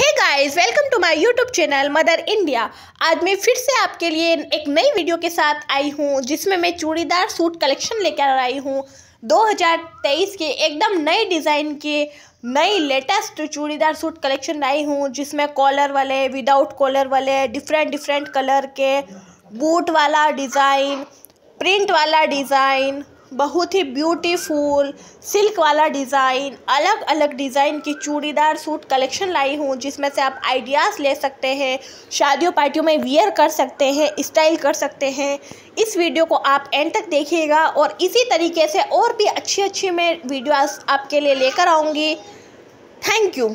hey guys welcome to my YouTube channel Mother India आज मैं फिर से आपके लिए एक नई वीडियो के साथ आई हूँ जिसमें मैं चूड़ीदार सूट कलेक्शन लेकर आई हूँ 2023 के एकदम नए डिज़ाइन के नई लेटेस्ट चूड़ीदार सूट कलेक्शन लाई हूँ जिसमें कॉलर वाले विदाउट कॉलर वाले डिफरेंट डिफरेंट कलर के बूट वाला डिज़ाइन प्रिंट वाला डिज़ाइन बहुत ही ब्यूटीफुल सिल्क वाला डिज़ाइन अलग अलग डिज़ाइन की चूड़ीदार सूट कलेक्शन लाई हूँ जिसमें से आप आइडियाज़ ले सकते हैं शादियों पार्टियों में वियर कर सकते हैं स्टाइल कर सकते हैं इस वीडियो को आप एंड तक देखिएगा और इसी तरीके से और भी अच्छी अच्छी मैं वीडियोज़ आपके लिए लेकर आऊँगी थैंक यू